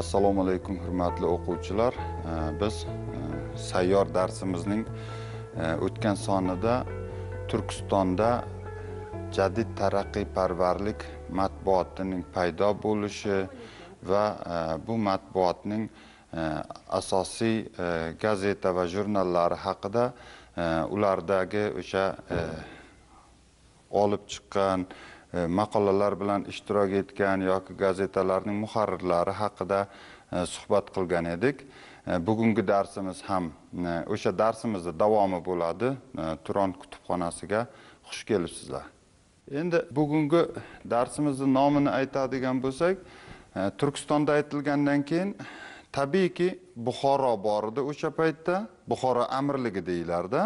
assalomu alaykum hurmatli o'quvchilar biz e, sayyor darsimizning e, o'tgan sonida turkistonda jadid taraqqiyparvarlik matbuotining paydo bo'lishi va e, bu matbuotning asosiy gazeta va jurnallari haqida ulardagi o'sha olib chiqqan E, maqolalar bilan ishtirok etgan yoki gazetalarning muharrirlari haqida e, suhbat qilgan edik e, bugungi darsimiz ham o'sha darsimizni davomi bo'ladi turon kutubxonasiga xush kelibsizlar endi bugungi darsimizni nomini aytadigan bo'lsak turkistonda aytilgandan keyin tabiiyki buxoro bor edi o'sha paytda buxoro amirligi deyilarda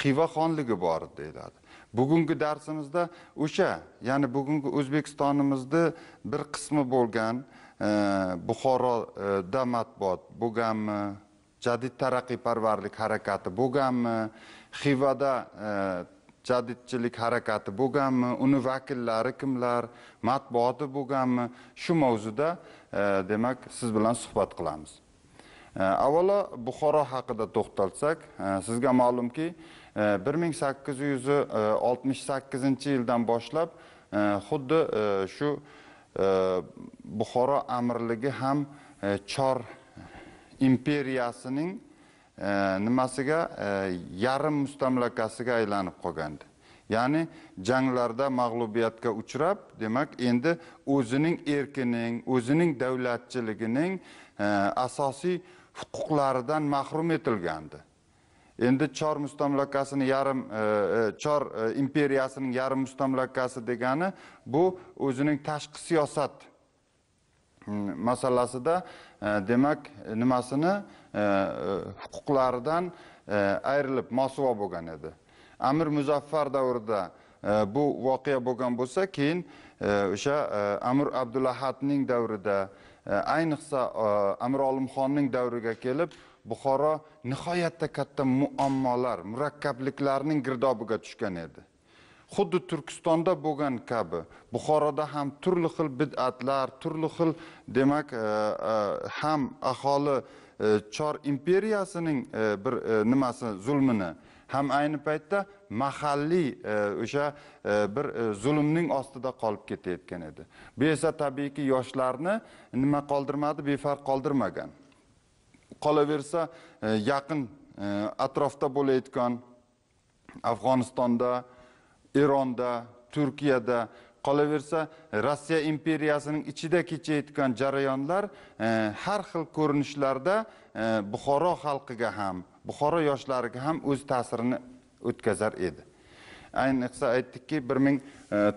xiva xonligi bor edi deyiladi bugungi darsimizda o'sha ya'ni bugungi o'zbekistonimizni bir qismi bo'lgan e, buxoroda matbuot bo'lganmi jadid taraqqiyparvarlik harakati bo'lganmi xivada e, jadidchilik harakati bo'lganmi uni vakillari kimlar matbuoti bo'lganmi shu mavzuda e, demak siz bilan suhbat qilamiz avvalo buxoro haqida to'xtalsak sizga ma'lumki Э, bir ming sakkiz yuz oltmish sakkizinchi yildan boshlab xuddi shu buxoro amirligi ham chor imperiyasining nimasiga yarim mustamlakasiga aylanib qolgandi ya'ni janglarda mag'lubiyatga uchrab demak endi o'zining erkining o'zining davlatchiligining asosiy huquqlaridan mahrum etilgandi endi chor mustamlakasini yarim e, e, chor e, imperiyasining yarim mustamlakasi degani bu o'zining tashqi siyosat mm, masalasida demak nimasini huquqlaridan ayrilib mosuvo bo'lgan edi amir muzaffar davrida bu voqea bo'lgan bo'lsa keyin o'sha amir abdulahadning davrida ayniqsa amir olimxonning davriga kelib buxoro nihoyatda katta muammolar murakkabliklarning girdobiga tushgan edi xuddi turkistonda bo'lgan kabi buxoroda ham turli xil bid'atlar turli xil demak e, e, ham aholi e, chor imperiyasining bir nimasi zulmini ham ayni paytda mahalliy o'sha bir zulmning ostida qolib ketayotgan edi bu esa tabiiyki yoshlarni nima qoldirmadi befarq qoldirmagan qolaversa e, yaqin e, atrofda bo'layotgan afg'onistonda eronda turkiyada qolaversa rossiya imperiyasining ichida kechayotgan jarayonlar e, har xil ko'rinishlarda buxoro xalqiga ham buxoro yoshlariga ham o'z ta'sirini o'tkazar edi ayniqsa aytdikki bir ming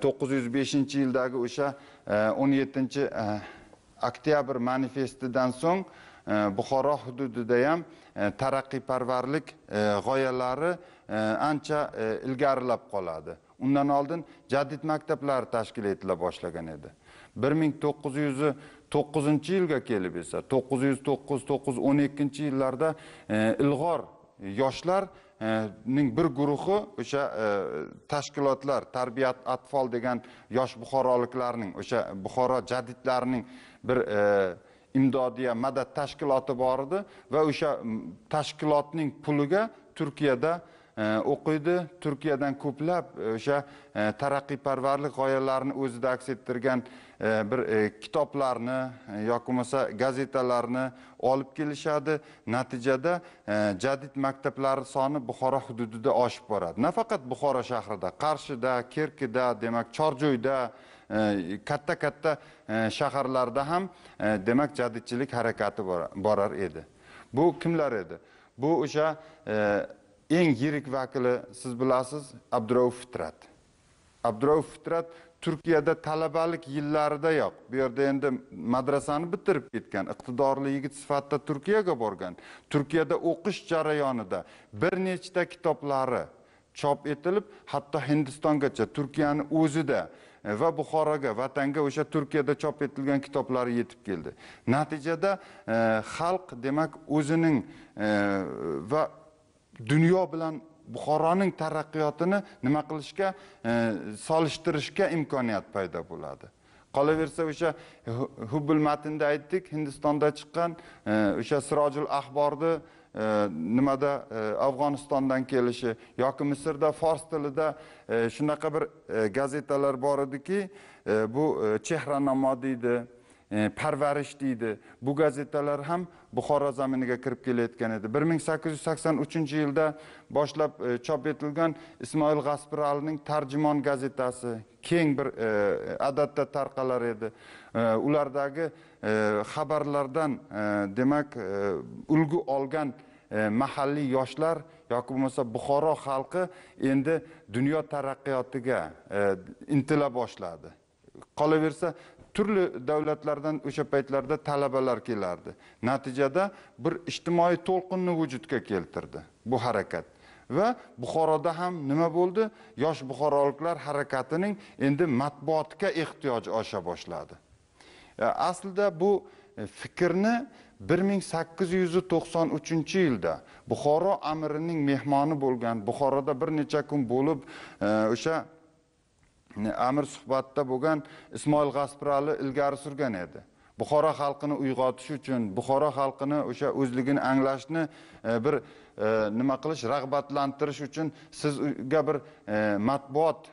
to'qqiz yuz beshinchi yildagi o'sha o'n yettinchi oktyabr manifestidan so'ng E, buxoro hududida ham e, taraqqiyparvarlik e, g'oyalari ancha ilgarilab qoladi undan oldin jadid maktablari tashkil etila boshlagan edi bir ming to'qqiz yuz to'qqizinchi yilga kelib esa to'qqiz yuz to'qqiz to'qqiz o'n ikkinchi yillarda ilg'or yoshlar ning bir guruhi o'sha tashkilotlar tarbiyat atfol degan yosh buxoroliklarning o'sha buxoro jadidlarining bir imdodiya madad tashkiloti bor edi va o'sha tashkilotning puliga turkiyada e, o'qiydi turkiyadan ko'plab e, o'sha e, taraqqiyparvarlik g'oyalarini o'zida aks ettirgan bir kitoblarni yoki bo'lmasa gazetalarni olib kelishadi natijada jadid maktablari soni buxoro hududida oshib boradi nafaqat buxoro shahrida qarshida kerkida demak chorjoyda katta katta e, shaharlarda ham e, demak jadidchilik harakati borar edi bu kimlar edi bu o'sha e, eng yirik vakili siz bilasiz abdurauf fitrat abdurauf fitrat turkiyada talabalik yillaridayoq bu yerda endi madrasani bitirib ketgan iqtidorli yigit sifatida turkiyaga borgan turkiyada o'qish jarayonida bir nechta kitoblari chop etilib hatto hindistongacha turkiyani o'zida E, va buxoroga vatanga o'sha turkiyada chop etilgan kitoblari yetib keldi natijada e, xalq demak o'zining e, va dunyo bilan buxoroning taraqqiyotini nima qilishga solishtirishga imkoniyat paydo bo'ladi qolaversa o'sha hubbul matnda aytdik hindistonda chiqqan o'sha sirojul axborni nimada e, afg'onistondan kelishi yoki misrda fors tilida e, shunaqa bir e, gazetalar bor ediki bu chehranamo deydi E, parvarish deydi bu gazetalar ham buxoro zaminiga kirib kelayotgan edi bir ming sakkiz yuz sakson uchinchi yilda boshlab e, chop etilgan ismoil g'aspiralining tarjimon gazetasi keng bir e, adatda tarqalar edi e, ulardagi xabarlardan demak ulgu olgan mahalliy yoshlar yoki bo'lmasa buxoro xalqi endi dunyo taraqqiyotiga intila boshladi qolaversa turli davlatlardan o'sha paytlarda talabalar kelardi natijada bir ijtimoiy to'lqinni vujudga keltirdi bu harakat va buxoroda ham nima bo'ldi yosh buxoroliklar harakatining endi matbuotga ehtiyoji osha boshladi e, aslida bu e, fikrni bir ming sakkiz yuz to'qson uchinchi yilda buxoro amirining mehmoni bo'lgan buxoroda bir necha kun bo'lib e, o'sha amir suhbatda bo'lgan ismoil g'asprali ilgari surgan edi buxoro xalqini uyg'otish uchun buxoro xalqini o'sha o'zligini anglashni e, bir e, nima qilish rag'batlantirish uchun sizga bir e, matbuot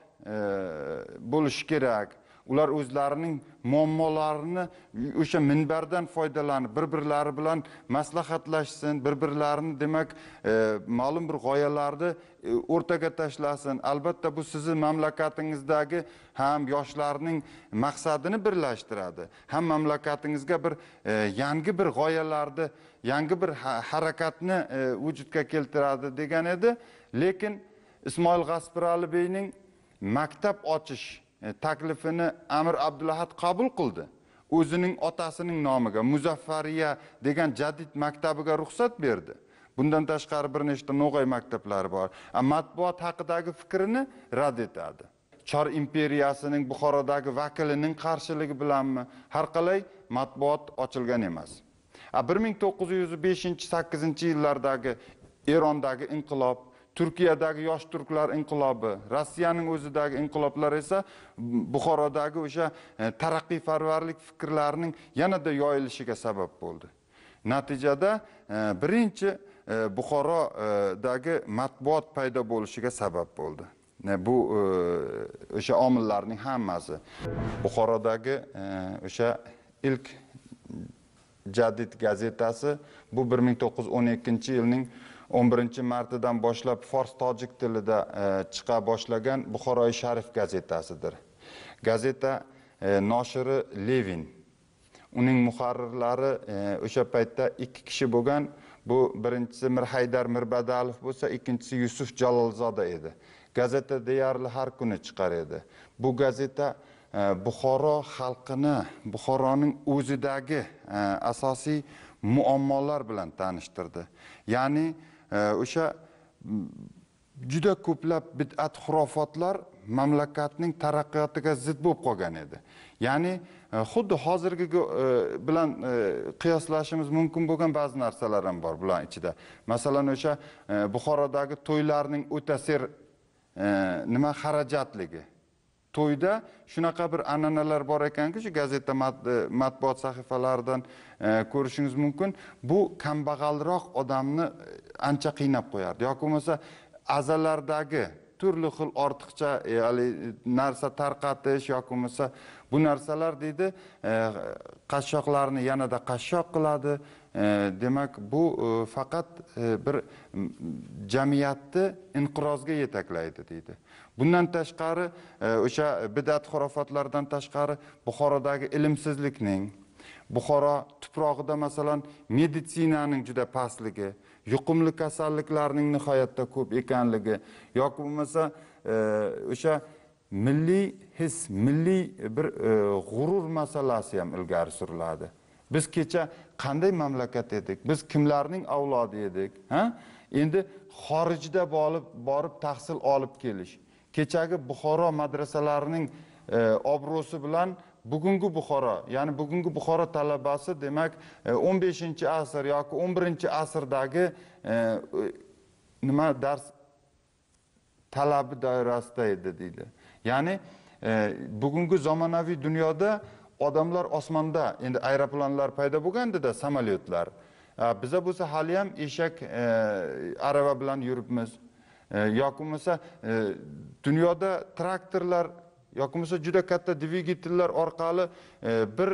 bo'lishi kerak ular o'zlarining muammolarini o'sha minbardan foydalanib bir birlari bilan maslahatlashsin bir birlarini demak e, ma'lum bir g'oyalarni e, o'rtaga tashlasin albatta bu sizni mamlakatingizdagi ham yoshlarning maqsadini birlashtiradi ham mamlakatingizga bir e, yangi bir g'oyalarni yangi bir harakatni e, vujudga keltiradi degan edi lekin ismoil g'aspirali beyning maktab ochish E, taklifini amir abdulahad qabul qildi o'zining otasining nomiga muzaffariya degan jadid maktabiga ruxsat berdi bundan tashqari bir nechta no'g'ay maktablari bor matbuot haqidagi fikrini rad etadi chor imperiyasining buxorodagi vakilining qarshiligi bilanmi har qalay matbuot ochilgan emas bir ming to'qqiz yuz beshinchi sakkizinchi yillardagi erondagi inqilob turkiyadagi yosh turklar inqilobi rossiyaning o'zidagi inqiloblar esa buxorodagi o'sha e, farvarlik fikrlarining yanada yoyilishiga sabab bo'ldi natijada e, birinchi e, buxorodagi matbuot paydo bo'lishiga sabab bo'ldi bu o'sha omillarning hammasi buxorodagi o'sha ilk jadid gazetasi bu bir ming to'qqiz yuz o'n ikkinchi yilning o'n birinchi martadan boshlab fors tojik tilida e, chiqa boshlagan buxoroy sharif gazetasidir gazeta e, noshiri levin uning muharrirlari e, o'sha paytda ikki kishi bo'lgan bu birinchisi mirhaydar mirbadalov bo'lsa ikkinchisi yusuf jalolzoda edi gazeta deyarli har kuni chiqar edi bu gazeta buxoro xalqini buxoroning o'zidagi asosiy muammolar bilan tanishtirdi ya'ni Э, o'sha juda ko'plab bid'at xurofotlar mamlakatning taraqqiyotiga zid bo'lib qolgan edi ya'ni e, xuddi hozirgi e, bilan e, qiyoslashimiz mumkin bo'lgan ba'zi narsalar ham bor bularni ichida masalan o'sha buxorodagi to'ylarning o'ta ser nima xarajatligi to'yda shunaqa bir an'analar bor ekanku shu gazeta e, matbuot sahifalaridan e, ko'rishingiz mumkin bu kambag'alroq odamni e, ancha qiynab qo'yardi yoki bo'lmasa azalardagi turli xil ortiqcha narsa tarqatish yoki bo'lmasa bu narsalar deydi qashshoqlarni yanada qashshoq qiladi demak bu faqat bir jamiyatni inqirozga yetaklaydi deydi bundan tashqari e, o'sha bidat xurofotlardan tashqari buxorodagi ilmsizlikning buxoro tuprog'ida masalan meditsinaning juda pastligi yuqumli kasalliklarning nihoyatda ko'p ekanligi yoki bo'lmasa e, o'sha milliy his milliy bir e, g'urur masalasi ham ilgari suriladi biz kecha qanday mamlakat edik biz kimlarning avlodi edik ha endi xorijda borib borib tahsil olib kelish kechagi buxoro madrasalarining e, obro'si bilan bugungi buxoro ya'ni bugungi buxoro talabasi demak e, o'n beshinchi asr yoki o'n birinchi asrdagi e, nima dars talabi doirasida edi deydi ya'ni bugungi zamonaviy dunyoda odamlar osmonda endi aeroplanlar paydo bo'lgandida samolyotlar biza bo'lsa hali ham eshak arava bilan yuribmiz yoki bo'lmasa dunyoda traktorlar yoki bo'lmasa juda katta dvigatellar orqali bir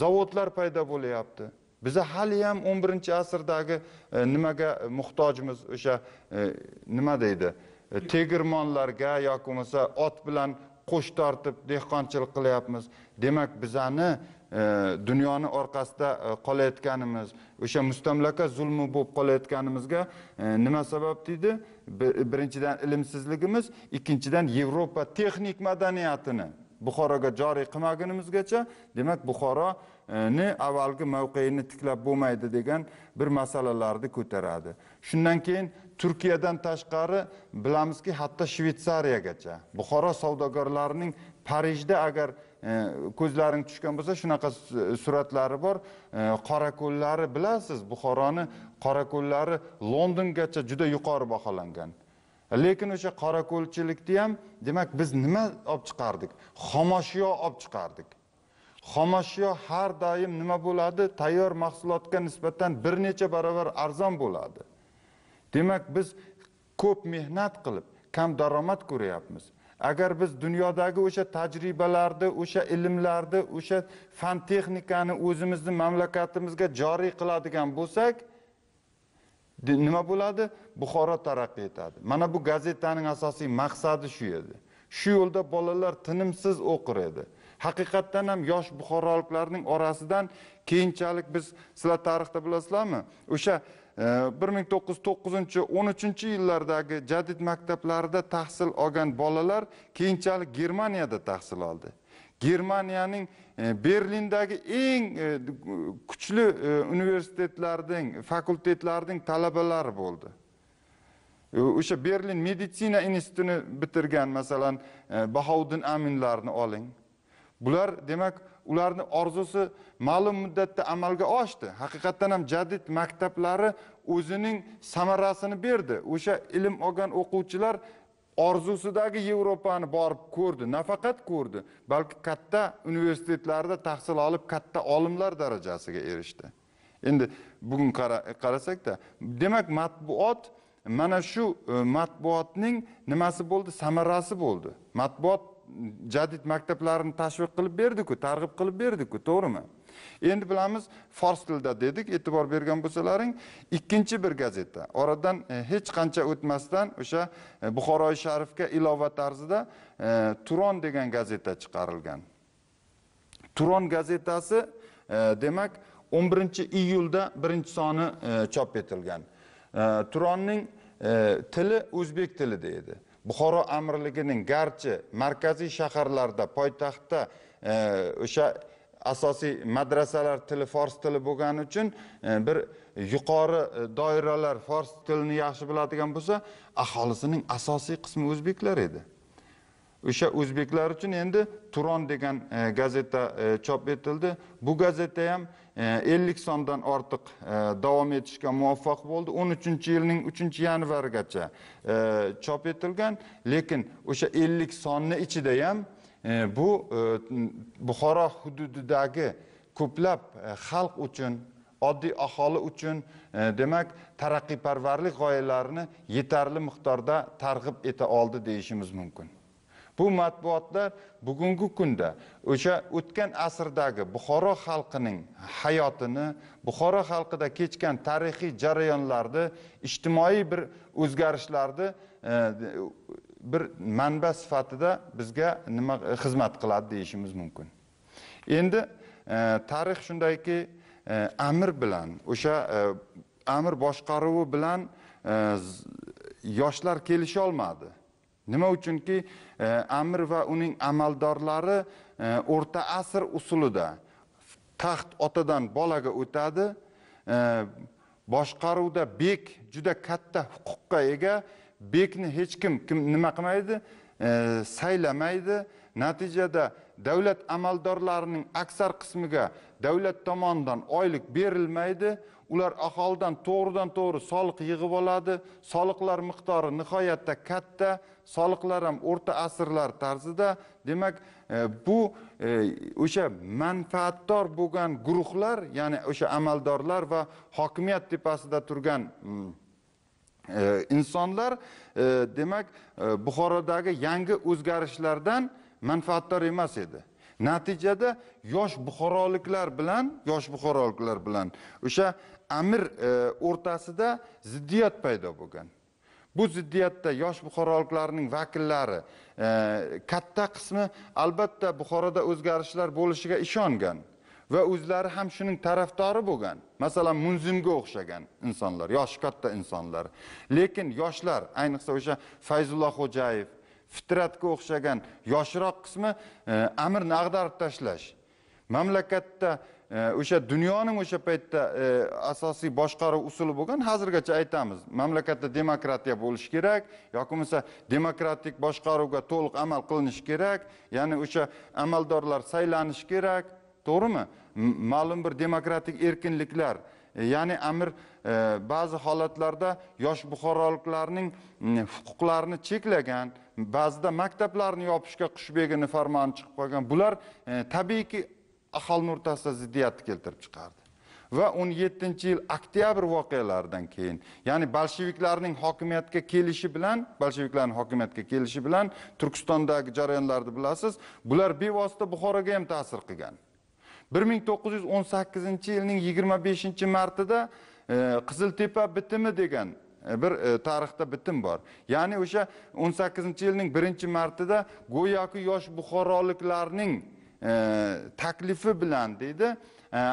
zavodlar paydo bo'lyapti biza hali ham 11 asrdagi nimaga muhtojmiz o'sha nima deydi tegirmonlarga yoki bo'lmasa ot bilan qo'sh tortib dehqonchilik qilyapmiz demak bizani dunyoni orqasida e, qolayotganimiz o'sha mustamlaka zulmi bo'lib qolayotganimizga e, nima sabab deydi birinchidan ilmsizligimiz ikkinchidan yevropa texnik madaniyatini buxoroga joriy qilmagunimizgacha demak buxoroni avvalgi mavqeini tiklab bo'lmaydi degan bir masalalarni ko'taradi shundan keyin turkiyadan tashqari bilamizki hatto shvetsariyagacha buxoro savdogarlarining parijda agar E, ko'zlaring tushgan bo'lsa shunaqa suratlari bor e, qorako'llari bilasiz buxoroni qorako'llari londongacha juda yuqori baholangan lekin o'sha qorako'lchilikni ham demak biz nima olib chiqardik xomashyo olib chiqardik xomashyo har doim nima bo'ladi tayyor mahsulotga nisbatan bir necha barobar arzon bo'ladi demak biz ko'p mehnat qilib kam daromad ko'ryapmiz agar biz dunyodagi o'sha tajribalarni o'sha ilmlarni o'sha fan texnikani o'zimizni mamlakatimizga joriy qiladigan bo'lsak nima bo'ladi buxoro taraqqiy etadi mana bu gazetaning asosiy maqsadi shu edi shu yo'lda bolalar tinimsiz o'qir edi haqiqatdan ham yosh buxoroliklarning orasidan keyinchalik biz sizlar tarixda bilasizlarmi o'sha e, bir ming to'qqiz yuz to'qqizinchi o'n uchinchi yillardagi jadid maktablarida tahsil olgan bolalar keyinchalik germaniyada tahsil oldi germaniyaning e, berlindagi eng e, kuchli universitetlarning fakultetlarning talabalari bo'ldi o'sha berlin meditsina institutini bitirgan masalan bahovuddin aminlarni oling bular demak ularni orzusi ma'lum muddatda amalga oshdi haqiqatdan ham jadid maktablari o'zining samarasini berdi o'sha ilm olgan o'quvchilar orzusidagi yevropani borib ko'rdi nafaqat ko'rdi balki katta universitetlarda tahsil olib katta olimlar darajasiga erishdi endi bugun qarasakda demak matbuot mana shu e, matbuotning nimasi bo'ldi samarasi bo'ldi matbuot jadid maktablarini tashviq qilib berdiku targ'ib qilib berdiku to'g'rimi endi bilamiz fors tilida dedik e'tibor bergan bo'lsalaring ikkinchi bir gazeta oradan e, hech qancha o'tmasdan o'sha e, buxoroi sharifga ilova tarzida e, turon degan gazeta chiqarilgan turon gazetasi e, demak 11 iyulda birinchi soni e, chop etilgan e, turonning tili o'zbek tilida edi buxoro amirligining garchi markaziy shaharlarda poytaxtda e, o'sha asosiy madrasalar tili fors tili bo'lgani uchun e, bir yuqori e, doiralar fors tilini yaxshi biladigan bo'lsa aholisining asosiy qismi o'zbeklar edi o'sha o'zbeklar uchun endi turon degan gazeta chop etildi bu gazeta ham E, ellik somdan ortiq e, davom etishga muvaffaq bo'ldi o'n uchinchi yilning uchinchi yanvarigacha e, chop etilgan lekin o'sha ellik sonni ichida ham bu buxoro hududidagi ko'plab xalq uchun oddiy aholi uchun demak taraqqiyparvarlik g'oyalarini yetarli miqdorda targ'ib eta oldi deyishimiz mumkin bu matbuotlar bugungi kunda o'sha o'tgan asrdagi buxoro xalqining hayotini buxoro xalqida kechgan tarixiy jarayonlarni ijtimoiy bir o'zgarishlarni e, bir manba sifatida bizga nima xizmat qiladi deyishimiz mumkin endi e, tarix shundayki e, amir bilan o'sha amir boshqaruvi bilan yoshlar kelisha olmadi nima uchunki E, amir va uning amaldorlari e, o'rta asr usulida taxt otadan bolaga o'tadi e, boshqaruvda bek juda katta huquqqa ega bekni hech kim kim nima qilmaydi saylamaydi natijada davlat amaldorlarining aksar qismiga davlat tomonidan oylik berilmaydi ular aholidan to'g'ridan to'g'ri soliq yig'ib oladi soliqlar miqdori nihoyatda katta soliqlar ham o'rta asrlar tarzida demak e, bu e, o'sha manfaatdor bo'lgan guruhlar ya'ni o'sha amaldorlar va hokimiyat tepasida turgan mm, E, insonlar e, demak e, buxorodagi yangi o'zgarishlardan manfaatdor emas edi natijada yosh buxoroliklar bilan yosh buxoroliklar bilan o'sha amir e, o'rtasida ziddiyat paydo bo'lgan bu ziddiyatda yosh buxoroliklarning vakillari e, katta qismi albatta buxoroda o'zgarishlar bo'lishiga ishongan va o'zlari ham shuning tarafdori bo'lgan masalan munzimga o'xshagan insonlar yoshi katta insonlar lekin yoshlar ayniqsa o'sha fayzulloh xo'jayev fitratga o'xshagan yoshroq qismi e, amirni ag'darib tashlash mamlakatda e, o'sha dunyoning o'sha paytda e, asosiy boshqaruv usuli bo'lgan hozirgacha aytamiz mamlakatda demokratiya bo'lishi kerak yoki bo'lmasa demokratik boshqaruvga to'liq amal qilinishi kerak ya'ni o'sha amaldorlar saylanishi kerak to'g'rimi ma'lum bir demokratik erkinliklar E, ya'ni amir e, ba'zi holatlarda yosh buxoroliklarning mm, huquqlarini cheklagan ba'zida maktablarni yopishga qushbegini farmoni chiqib qolgan bular e, tabiiyki aholini o'rtasida ziddiyatni keltirib chiqardi va 17 yil oktyabr voqealaridan keyin ya'ni bolsheviklarning hokimiyatga kelishi bilan bolsheviklarning hokimiyatga kelishi bilan turkistondagi jarayonlarni bilasiz bular bevosita buxoroga ham ta'sir qilgan 1918 yilning 25 martida e, qizil tepa bitimi degan e, bir e, tarixda bitim bor ya'ni o'sha 18 yilning 1 martida go'yoki yosh buxoroliklarning taklifi bilan deydi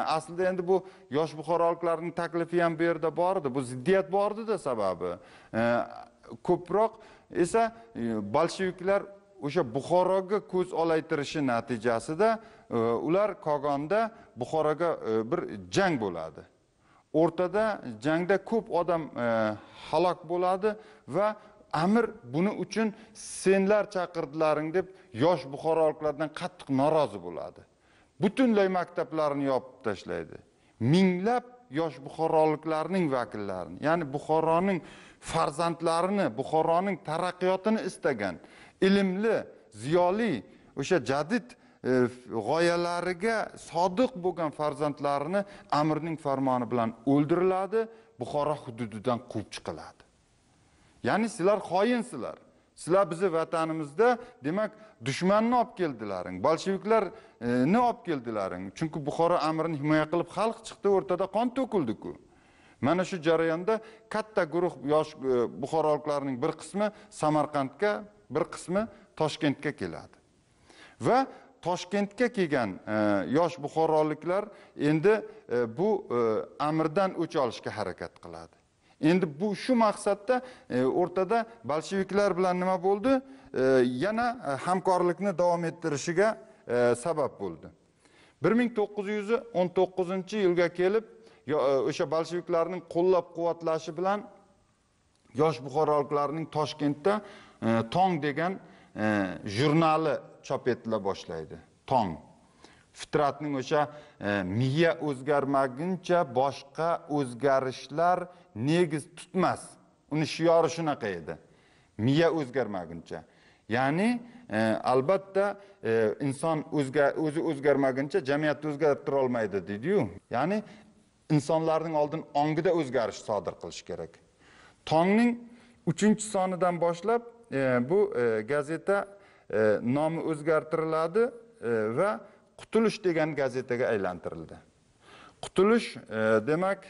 aslida endi bu yosh buxoroliklarning taklifi ham bu yerda bor edi bu ziddiyat bor edi sababi ko'proq esa bolsheviklar o'sha buxoroga ko'z olaytirishi natijasida Э, ular kogonda buxoroga e, bir jang bo'ladi o'rtada jangda ko'p odam e, halok bo'ladi va amir buni uchun senlar chaqirdilaring deb yosh buxoroliklardan qattiq norozi bo'ladi butunlay maktablarni yopib tashlaydi minglab yosh buxoroliklarning vakillarini ya'ni buxoroning farzandlarini buxoroning taraqqiyotini istagan ilmli ziyoli o'sha jadid E, g'oyalariga sodiq bo'lgan farzandlarini amirning farmoni bilan o'ldiriladi buxoro hududidan quvib chiqiladi ya'ni sizlar xoyinsizlar sizlar bizni vatanimizda demak dushmanni olib keldilaring bolsheviklarni olib keldilaring chunki buxoro amirini himoya qilib xalq chiqdi o'rtada qon to'kildiku mana shu jarayonda katta guruh yosh e, buxoroliklarning bir qismi samarqandga bir qismi toshkentga keladi va toshkentga kelgan e, yosh buxoroliklar endi e, bu e, amirdan o'ch olishga harakat qiladi endi bu shu maqsadda o'rtada bolsheviklar bilan nima bo'ldi yana hamkorlikni davom ettirishiga sabab bo'ldi bir ming to'qqiz yuz o'n to'qqizinchi yilga kelib o'sha bolsheviklarning qo'llab quvvatlashi bilan yosh buxoroliklarning toshkentda tong degan jurnali chop etila boshlaydi tong fitratning o'sha e, miya o'zgarmaguncha boshqa o'zgarishlar negiz tutmas uni shiori shunaqa edi miya o'zgarmaguncha ya'ni e, albatta e, inson o'zi o'zgarmaguncha jamiyatni o'zgartira olmaydi deydiyu ya'ni insonlarning oldin ongida o'zgarish sodir qilish kerak tongning uchinchi sonidan boshlab E, bu e, gazeta e, nomi o'zgartiriladi va qutulish degan gazetaga aylantirildi qutulish demak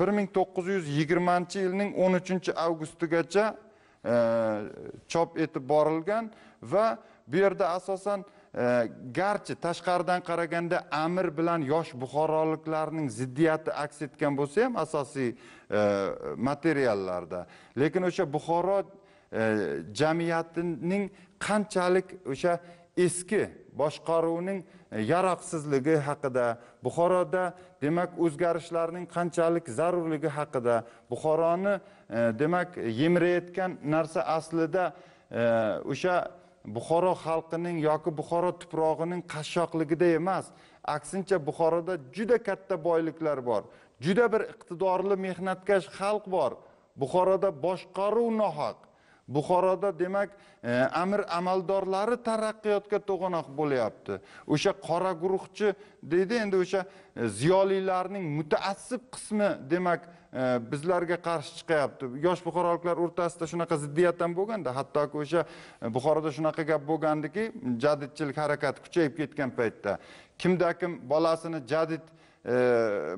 bir ming to'qqiz yuz yigirmanchi yilning o'n uchinchi avgustigacha chop etib borilgan va bu yerda asosan garchi tashqaridan qaraganda amir bilan yosh buxoroliklarning ziddiyati aks etgan bo'lsa ham asosiy materiallarda lekin o'sha buxoro E, jamiyatning qanchalik o'sha eski boshqaruvning e, yaroqsizligi haqida buxoroda demak o'zgarishlarning qanchalik zarurligi haqida buxoroni e, demak yemirayotgan narsa aslida o'sha buxoro xalqining yoki buxoro tuprog'ining qashshoqligida emas aksincha buxoroda juda katta boyliklar bor juda bir iqtidorli mehnatkash xalq bor buxoroda boshqaruv nohaq buxoroda demak e, amir amaldorlari taraqqiyotga to'g'anoq bo'lyapti o'sha qora guruhchi deydi endi o'sha e, ziyolilarning mutaassib qismi demak e, bizlarga qarshi chiqyapti yosh buxoroliklar o'rtasida shunaqa ziddiyat ham bo'lganda hattoki o'sha buxoroda shunaqa gap bo'lgandiki jadidchilik harakati kuchayib ketgan paytda kimda kim bolasini jadid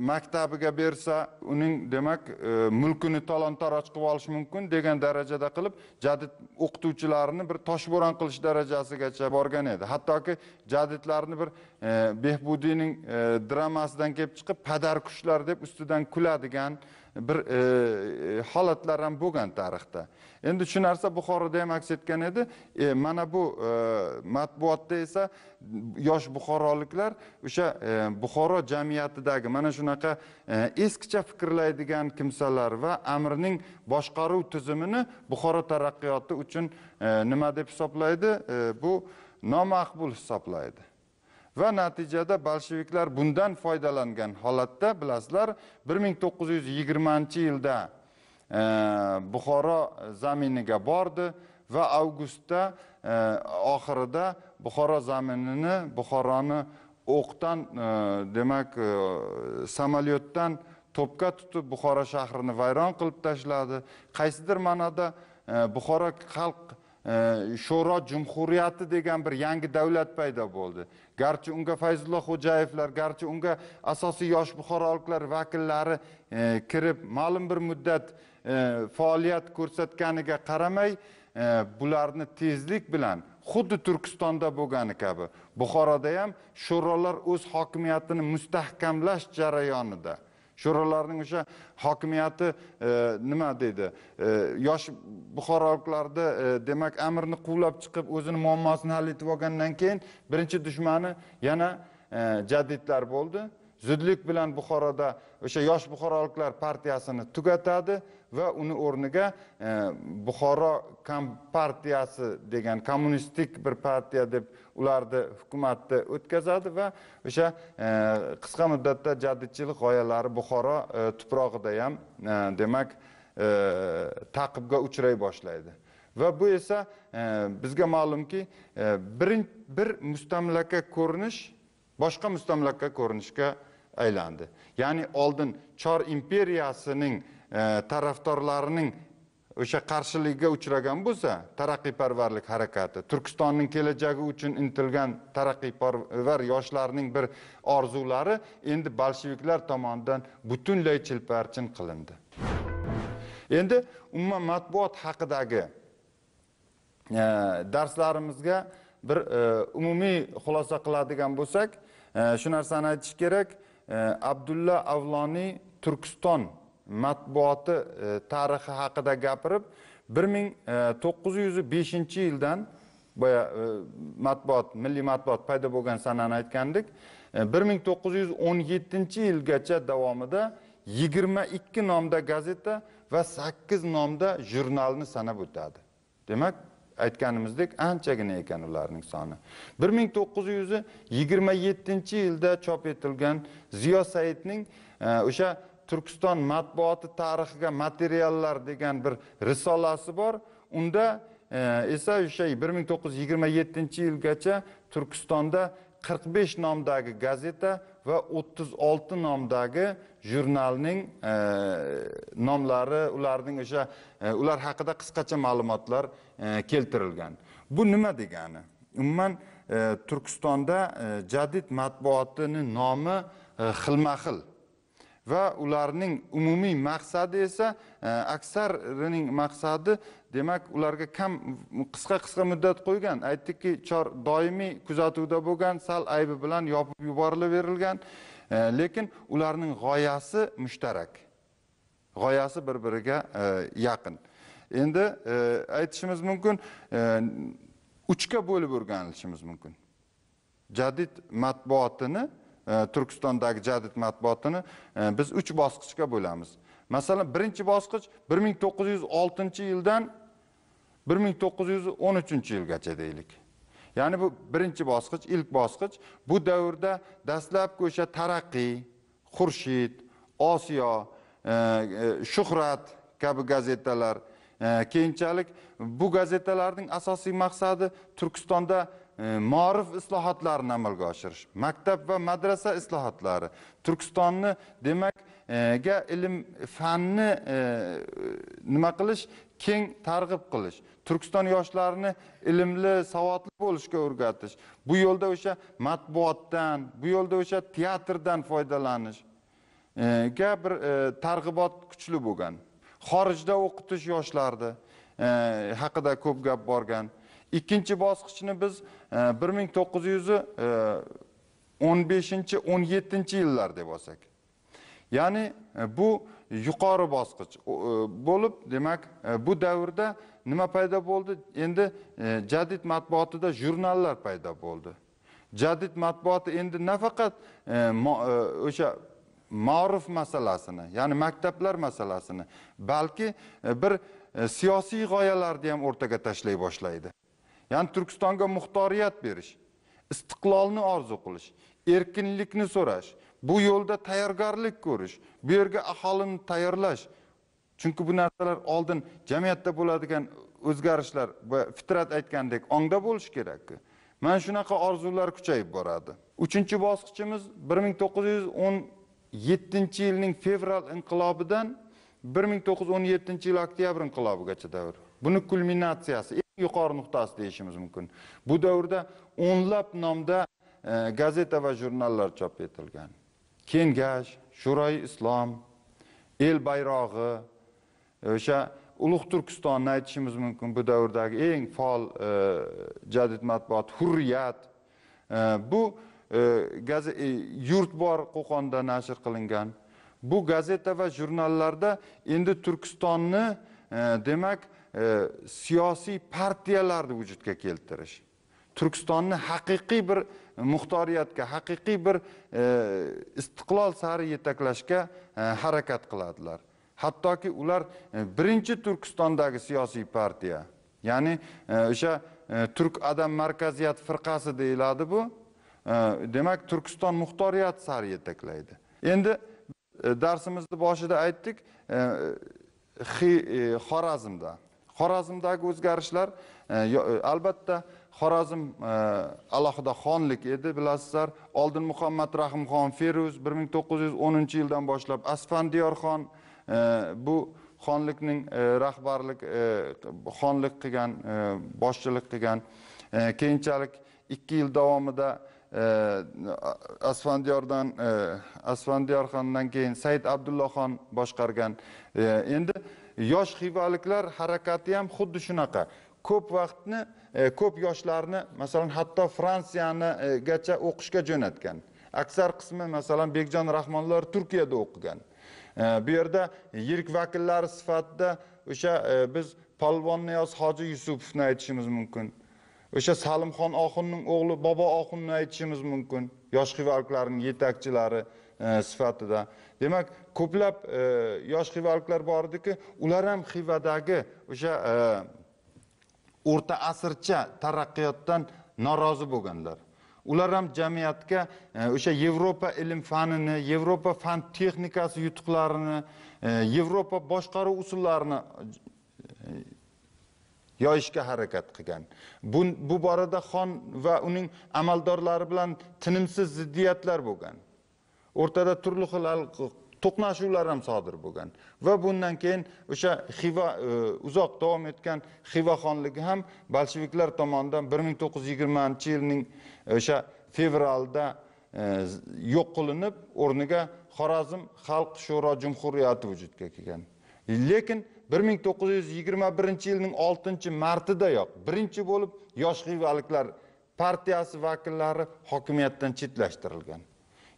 maktabiga bersa uning demak e, mulkini talon taroj qilib olish mumkin degan darajada qilib jadid o'qituvchilarni bir toshbo'ron qilish darajasigacha borgan edi hattoki jadidlarni bir e, behbudiyning e, dramasidan kelib chiqib padarkushlar deb ustidan kuladigan bir e, e, holatlar ham bo'lgan tarixda endi shu narsa buxoroda ham aks etgan edi e, mana bu matbuotda esa yosh buxoroliklar o'sha buxoro jamiyatidagi mana shunaqa eskicha fikrlaydigan kimsalar va amirning boshqaruv tizimini buxoro taraqqiyoti uchun nima deb hisoblaydi bu nomaqbul hisoblaydi va natijada bolsheviklar bundan foydalangan holatda bilasizlar bir ming to'qqiz yuz yigirmanchi yilda e, buxoro zaminiga bordi va avgustda e, oxirida buxoro zaminini buxoroni o'qdan e, demak e, samolyotdan to'pga tutib buxoro shahrini vayron qilib tashladi qaysidir ma'noda e, buxoro xalq Э, sho'ro jumhuriyati degan bir yangi davlat paydo bo'ldi garchi unga fayzulloh xo'jayevlar garchi unga asosiy yosh buxoroliklar vakillari e, kirib ma'lum bir muddat e, faoliyat ko'rsatganiga qaramay e, bularni tezlik bilan xuddi turkistonda bo'lgani kabi buxoroda ham sho'rolar o'z hokimiyatini mustahkamlash jarayonida sho'ralarning o'sha hokimiyati e, nima deydi e, yosh buxoroliklarda e, demak amirni quvlab chiqib o'zini muammosini hal etib olgandan keyin birinchi dushmani yana jadidlar bo'ldi zudlik bilan buxoroda o'sha yosh buxoroliklar partiyasini tugatadi va uni o'rniga e, buxoro kompartiyasi degan kommunistik bir partiya deb ularni hukumatni o'tkazadi va o'sha e, qisqa muddatda jadidchilik g'oyalari buxoro e, tuprog'ida ham demak taqibga uchray boshlaydi va bu esa bizga ma'lumki bir mustamlaka ko'rinish boshqa mustamlaka ko'rinishga aylandi ya'ni oldin chor imperiyasining E, tarafdorlarining o'sha qarshiligiga uchragan bo'lsa taraqqiyparvarlik harakati turkistonning kelajagi uchun intilgan taraqqiyparvar yoshlarning bir orzulari endi bolsheviklar tomonidan butunlay chilparchin qilindi endi umuman matbuot haqidagi e, darslarimizga bir e, umumiy xulosa qiladigan bo'lsak e, shu e, narsani aytish kerak e, abdulla avloniy turkiston matbuoti e, tarixi haqida gapirib bir ming e, to'qqiz yuz beshinchi yildan boya e, matbuot milliy matbuot paydo bo'lgan sanani aytgandik bir ming to'qqiz yuz o'n yettinchi yilgacha davomida yigirma ikki nomda gazeta va sakkiz nomda jurnalni sanab o'tadi demak aytganimizdek anchagina ekan ularning soni bir ming to'qqiz yuz yigirma yettinchi yilda chop etilgan ziyo saidning o'sha turkiston matbuoti tarixiga materiallar degan bir risolasi bor unda e, esa o'sha bir ming to'qqiz yuz yigirma yettinchi yilgacha turkistonda qirq besh nomdagi gazeta va o'ttiz olti nomdagi jurnalning e, nomlari ularning o'sha e, ular haqida qisqacha ma'lumotlar keltirilgan bu nima degani umuman turkistonda jadid matbuotini nomi xilma xil va ularning umumiy maqsadi esa e, aksarining maqsadi demak ularga kam qisqa qisqa muddat qo'ygan aytdikki chor doimiy kuzatuvda bo'lgan sal aybi bilan yopib yuborilaverilgan e, lekin ularning g'oyasi mushtarak g'oyasi bir biriga e, yaqin endi aytishimiz mumkin uchga bo'lib o'rganishimiz mumkin jadid matbuotini Э, turkistondagi jadid matbuotini e, biz uch bosqichga bo'lamiz masalan birinchi bosqich bir ming to'qqiz yuz oltinchi yildan bir ming to'qqiz yuz o'n uchinchi yilgacha deylik ya'ni bu birinchi bosqich ilk bosqich bu davrda dastlabki o'sha taraqqiy xurshid osiyo e, e, shuhrat kabi gazetalar keyinchalik bu gazetalarning asosiy maqsadi turkistonda E, ma'rif islohotlarini amalga oshirish maktab va madrasa islohotlari turkistonni demakga e, ilm fanni e, nima qilish keng targ'ib qilish turkiston yoshlarini ilmli savodli bo'lishga o'rgatish bu yo'lda o'sha matbuotdan bu yo'lda o'sha teatrdan foydalanish bir targ'ibot kuchli bo'lgan xorijda o'qitish yoshlarni haqida ko'p gap borgan ikkinchi bosqichni biz e, bir ming to'qqiz yuz e, o'n beshinchi o'n yettinchi yillar deb olsak ya'ni e, bu yuqori bosqich bo'lib demak bu davrda nima paydo bo'ldi endi jadid matbuotida jurnallar paydo bo'ldi jadid matbuoti endi nafaqat o'sha ma'ruf masalasini ya'ni maktablar masalasini balki bir siyosiy g'oyalarni ham o'rtaga tashlay boshlaydi ya'ni turkistonga muxtoriyat berish istiqlolni orzu qilish erkinlikni so'rash bu yo'lda tayyorgarlik ko'rish bu yerga aholini tayyorlash chunki bu narsalar oldin jamiyatda bo'ladigan o'zgarishlar va fitrat aytgandek ongda bo'lishi kerakku mana shunaqa orzular kuchayib boradi uchinchi bosqichimiz bir ming to'qqiz yuz o'n yettinchi yilning fevral inqilobidan bir ming to'qqiz yuz o'n yettinchi yil oktyabr inqilobigacha davr buni kulminatsiyasi yuqori nuqtasi deyishimiz mumkin bu davrda o'nlab nomda e, gazeta va jurnallar chop etilgan kengash shuroi islom el bayrog'i e, o'sha ulug' turkistonni aytishimiz mumkin bu davrdagi eng faol e, jadid matbuot hurriyat bu yurt bor qo'qonda nashr qilingan bu gazeta va jurnallarda endi turkistonni demak E, siyosiy partiyalarni vujudga keltirish turkistonni haqiqiy bir muxtoriyatga haqiqiy bir e, istiqlol sari yetaklashga e, harakat qiladilar hattoki ular birinchi turkistondagi siyosiy partiya ya'ni o'sha turk adam markaziyat firqasi deyiladi bu demak turkiston muxtoriyat sari yetaklaydi endi darsimizni boshida aytdik xorazmda xorazmdagi o'zgarishlar e, e, albatta xorazm e, alohida xonlik edi bilasizlar oldin muhammad rahimxon feruz bir ming to'qqiz yuz o'ninchi yildan boshlab asfandiyorxon bu xonlikning rahbarlik xonlik qilgan boshchilik qilgan keyinchalik ikki yil davomida asfandiyordan asfandiyorxondan keyin said abdullaxon boshqargan endi yosh xivaliklar harakati ham xuddi shunaqa ko'p vaqtni e, ko'p yoshlarni masalan hatto fransiyanigacha o'qishga jo'natgan aksar qismi masalan bekjon rahmonlar turkiyada o'qigan e, bu yerda yirik vakillar sifatida o'sha e, biz polvon niyoz hoji yusupovni aytishimiz mumkin o'sha salimxon oxunning o'g'li bobo oxunni aytishimiz mumkin yosh xivaliklarning yetakchilari sifatida demak ko'plab e, yosh xivaliklar bor ediki ular ham xivadagi o'sha e, o'rta asrcha taraqqiyotdan norozi bo'lganlar ular ham jamiyatga e, o'sha yevropa ilm fanini yevropa fan texnikasi yutuqlarini yevropa boshqaruv usullarini yoyishga harakat qilgan bu, bu borada xon va uning amaldorlari bilan tinimsiz ziddiyatlar bo'lgan o'rtada turli xil to'qnashuvlar ham sodir bo'lgan va bundan keyin o'sha xiva e, uzoq davom etgan xiva xonligi ham bolsheviklar tomonidan bir ming to'qqiz yuz yigirmanchi yilning e, o'sha fevralda e, yo'q qilinib o'rniga xorazm xalq sho'ro jumhuriyati vujudga kelgan lekin bir ming to'qqiz yuz yigirma birinchi yilning oltinchi martidayoq birinchi bo'lib yosh xivaliklar partiyasi vakillari hokimiyatdan chetlashtirilgan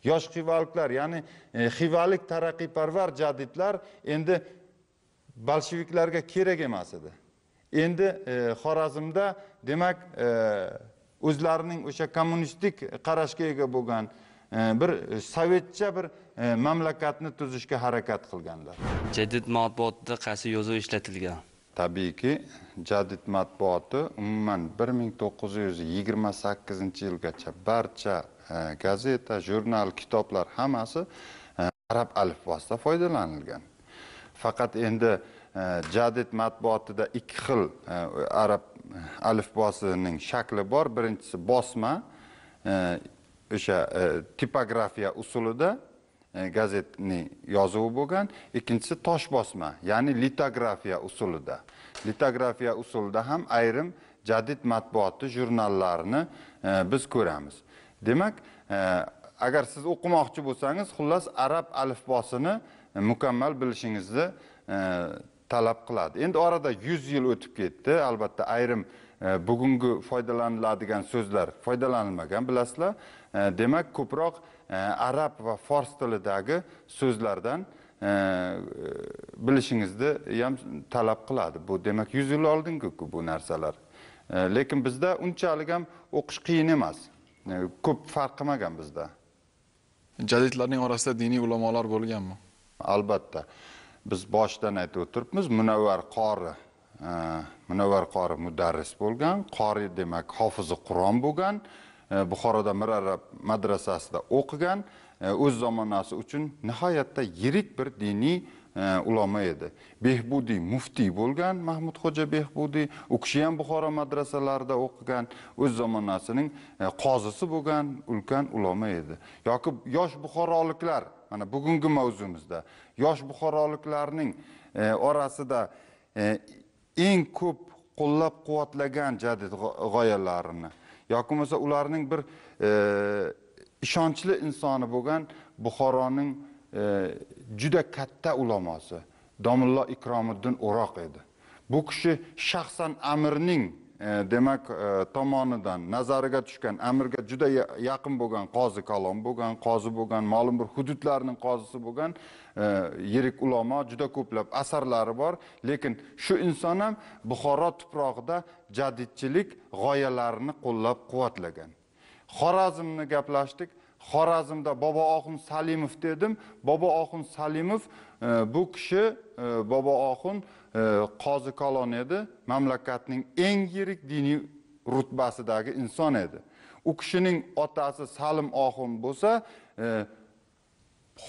yosh xivaliklar ya'ni e, xivalik taraqqiyparvar jadidlar endi bolsheviklarga kerak emas edi endi e, xorazmda demak e, o'zlarining o'sha kommunistik qarashga ega bo'lgan bir sovetcha bir mamlakatni tuzishga harakat qilganlar jadid matbuotda qaysi yozuv ishlatilgan tabiiyki jadid matbuoti umuman bir ming to'qqiz yuz yigirma sakkizinchi yilgacha barcha gazeta jurnal kitoblar hammasi arab alifbosida foydalanilgan faqat endi jadid matbuotida ikki xil arab alifbosining shakli bor birinchisi bosma o'sha e, tipografiya usulida e, gazetni yozuvi bo'lgan ikkinchisi tosh bosma ya'ni litografiya usulida litografiya usulida ham ayrim jadid matbuoti jurnallarini e, biz ko'ramiz demak e, agar siz o'qimoqchi bo'lsangiz xullas arab alifbosini e, mukammal bilishingizni e, talab qiladi endi orada yuz yil o'tib ketdi albatta ayrim bugungi foydalaniladigan so'zlar foydalanilmagan bilasizlar demak ko'proq arab va fors tilidagi so'zlardan bilishingizni ham talab qiladi bu demak yuz yil oldingiku bu narsalar lekin bizda unchalik ham o'qish qiyin emas Э, ko'p farq qilmagan bizda jadidlarning orasida diniy ulamolar bo'lganmi albatta biz boshidan aytib o'tiribmiz munavvar qori e, munavvar qori mudarris bo'lgan qori demak hofizi qur'on bo'lgan e, buxoroda mirarab madrasasida o'qigan e, o'z zamonasi uchun nihoyatda yirik bir diniy uloma edi behbudiy muftiy bo'lgan mahmudxo'ja behbudiy u kishi ham buxoro madrasalarida o'qigan o'z zamonasining e, qozisi bo'lgan ulkan ulama edi yoki yosh buxoroliklar mana bugungi mavzumizda yosh buxoroliklarning e, orasida e, eng ko'p qo'llab quvvatlagan jadid g'oyalarini yoki bo'lmasa ularning bir ishonchli insoni bo'lgan buxoroning juda katta ulamosi domullo ikromiddin o'roq edi bu kishi shaxsan amirning e, demak e, tomonidan nazariga tushgan amirga juda yaqin bo'lgan qozi kalom bo'lgan qozi bo'lgan ma'lum bir hududlarning qozisi bo'lgan e, yirik ulamo juda ko'plab asarlari bor lekin shu inson ham buxoro tuprog'ida jadidchilik g'oyalarini qo'llab quvvatlagan xorazmni gaplashdik xorazmda bobo oxun salimov dedim bobo oxun salimov e, bu kishi e, bobo oxun e, qozi kolon edi mamlakatning eng yirik diniy rutbasidagi inson edi u kishining otasi salim oxun bo'lsa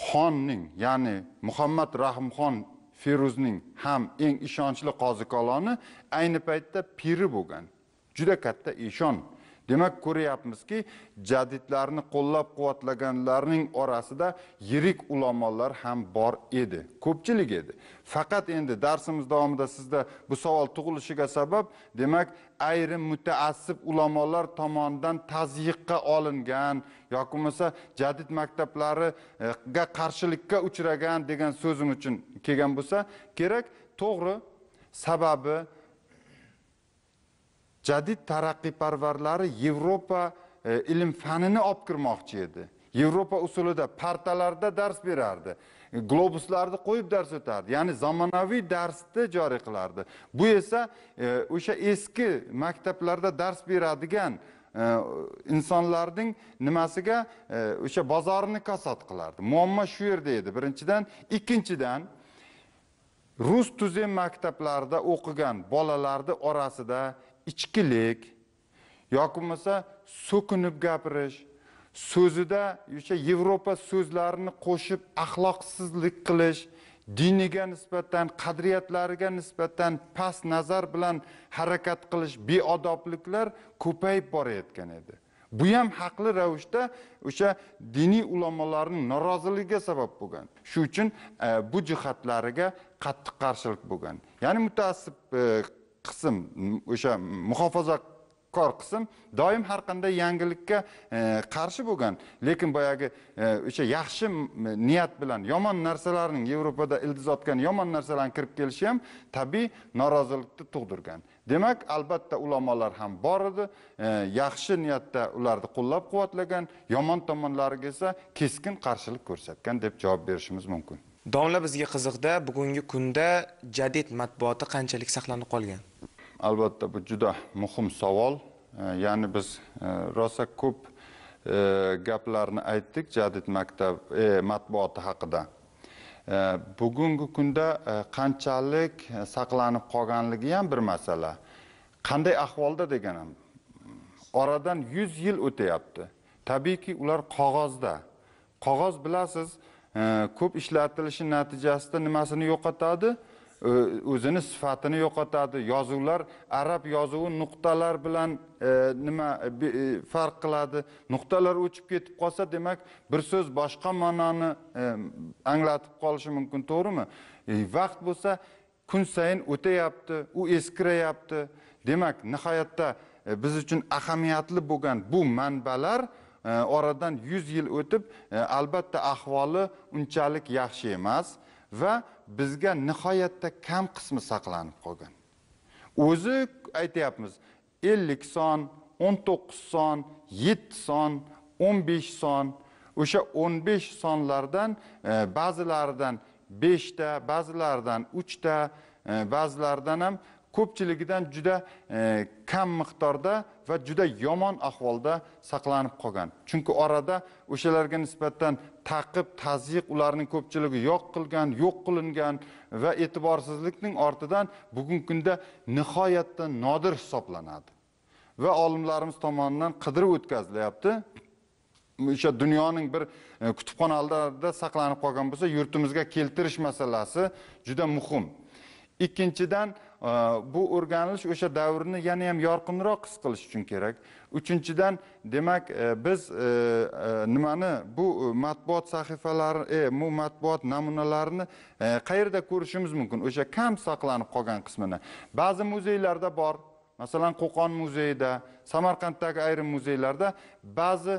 xonning ya'ni muhammad rahimxon feruzning ham eng ishonchli qozi koloni ayni paytda piri bo'lgan juda katta ishonch demak ko'ryapmizki jadidlarni qo'llab quvvatlaganlarning orasida yirik ulamolar ham bor edi ko'pchilik edi faqat endi darsimiz davomida sizda bu savol tug'ilishiga sabab demak ayrim mutaassib ulamolar tomonidan tazyiqqa olingan yoki bo'lmasa jadid maktablariga qarshilikka uchragan degan so'zim uchun kelgan bo'lsa kerak to'g'ri sababi jadid taraqqiyparvarlari yevropa e, ilm fanini olib kirmoqchi edi yevropa usulida partalarda dars berardi globuslarni qo'yib dars o'tardi ya'ni zamonaviy darsni joriy qilardi bu esa e, o'sha eski maktablarda dars beradigan e, insonlarning nimasiga e, o'sha bozorini kasod qilardi muammo shu yerda edi birinchidan ikkinchidan rus tuzem maktablarida o'qigan bolalarni orasida ichkilik yoki bo'lmasa so'kinib gapirish so'zida o'sha yevropa so'zlarini qo'shib axloqsizlik qilish diniga nisbatan qadriyatlariga nisbatan past nazar bilan harakat qilish beodobliklar ko'payib borayotgan edi bu ham haqli ravishda o'sha diniy ulamolarning noroziligiga sabab bo'lgan shu uchun e, bu jihatlariga qattiq qarshilik bo'lgan ya'ni mutaassib e, qism o'sha muhofazakor qism doim har qanday yangilikka e, qarshi bo'lgan lekin boyagi e, o'sha yaxshi niyat bilan yomon narsalarning yevropada ildiz otgan yomon narsalarni kirib kelishi ham tabiiy norozilikni tug'dirgan demak albatta ulamolar ham bor edi e, yaxshi niyatda ularni qo'llab quvvatlagan yomon tomonlariga esa keskin qarshilik ko'rsatgan deb javob berishimiz mumkin domla bizga qiziqda bugungi kunda jadid matbuoti qanchalik saqlanib qolgan albatta bu juda muhim savol e, ya'ni biz e, rosa ko'p e, gaplarni aytdik jadid maktab e, matbuoti haqida bugungi kunda qanchalik saqlanib qolganligi ham bir masala qanday ahvolda deganim oradan yuz yil o'tyapti tabiiyki ular qog'ozda qog'oz bilasiz ko'p ishlatilishi natijasida nimasini yo'qotadi o'zini sifatini yo'qotadi yozuvlar arab yozuvi nuqtalar bilan e, nima e, farq qiladi nuqtalar o'chib ketib qolsa demak bir so'z boshqa ma'noni e, anglatib qolishi mumkin to'g'rimi vaqt bo'lsa kun sayin o'tayapti u eskirayapti demak nihoyatda biz uchun ahamiyatli bo'lgan bu manbalar Э, oradan 100 yil o'tib e, albatta ahvoli unchalik yaxshi emas va bizga nihoyatda kam qismi saqlanib qolgan o'zi aytyapmiz ellik son o'n to'qqiz son yetti son o'n besh son o'sha o'n besh sonlardan e, ba'zilaridan beshta ba'zilaridan uchta e, ba'zilaridan ham ko'pchiligidan juda e, kam miqdorda va juda yomon ahvolda saqlanib qolgan chunki orada o'shalarga nisbatan taqib tazyiq ularning ko'pchiligi yo'q qilgan yo'q qilingan va e'tiborsizlikning ortidan bugungi kunda nihoyatda nodir hisoblanadi va olimlarimiz tomonidan qidirib o'tkazilyapti o'sha dunyoning bir e, kutubxonalarida saqlanib qolgan bo'lsa yurtimizga keltirish masalasi juda muhim ikkinchidan Э, bu o'rganish o'sha davrni yana ham yorqinroq his qilish uchun kerak uchinchidan demak e, biz e, e, nimani bu matbuot sahifalari bu matbuot namunalarini qayerda ko'rishimiz mumkin o'sha kam saqlanib qolgan qismini ba'zi muzeylarda bor masalan qo'qon muzeyida samarqanddagi ayrim muzeylarda ba'zi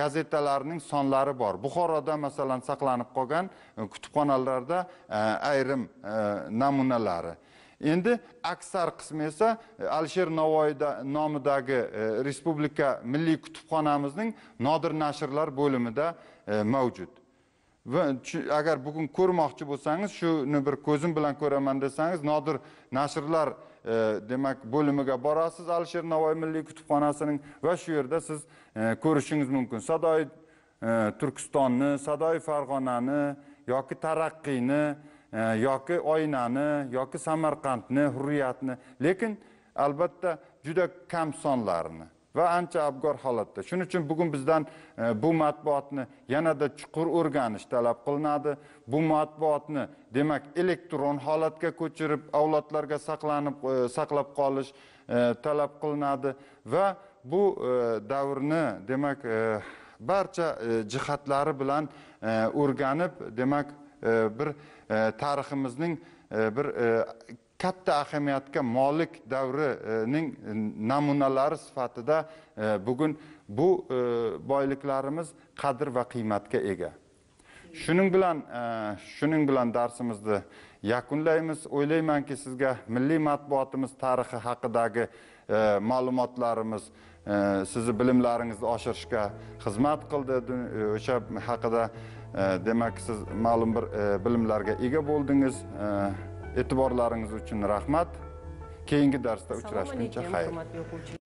gazetalarning sonlari bor buxoroda masalan saqlanib qolgan kutubxonalarda ayrim namunalari endi aksar qismi esa e, alisher navoiy nomidagi e, respublika milliy kutubxonamizning nodir nashrlar bo'limida e, mavjud va agar bugun ko'rmoqchi bo'lsangiz shuni bir ko'zim bilan ko'raman desangiz nodir nashrlar demak bo'limiga borasiz alisher navoiy milliy kutubxonasining va shu yerda siz ko'rishingiz mumkin sadoi turkistonni sadoi farg'onani yoki taraqqiyni yoki oynani yoki samarqandni hurriyatni lekin albatta juda kam sonlarini va ancha abgor holatda shuning uchun bugun bizdan e, bu matbuotni yanada chuqur o'rganish talab qilinadi bu matbuotni demak elektron holatga ko'chirib avlodlarga saqlanib e, saqlab qolish e, talab qilinadi va bu davrni demak barcha jihatlari bilan o'rganib demak E, bir e, tariximizning e, bir katta ahamiyatga molik davrining namunalari sifatida bugun bu boyliklarimiz qadr va qiymatga ega shuning bilan shuning bilan darsimizni yakunlaymiz o'ylaymanki sizga milliy matbuotimiz tarixi haqidagi ma'lumotlarimiz sizni bilimlaringizni oshirishga xizmat qildi o'sha haqida demak siz ma'lum bir e, bilimlarga ega bo'ldingiz e'tiborlaringiz uchun rahmat keyingi darsda uchrashguncha xayr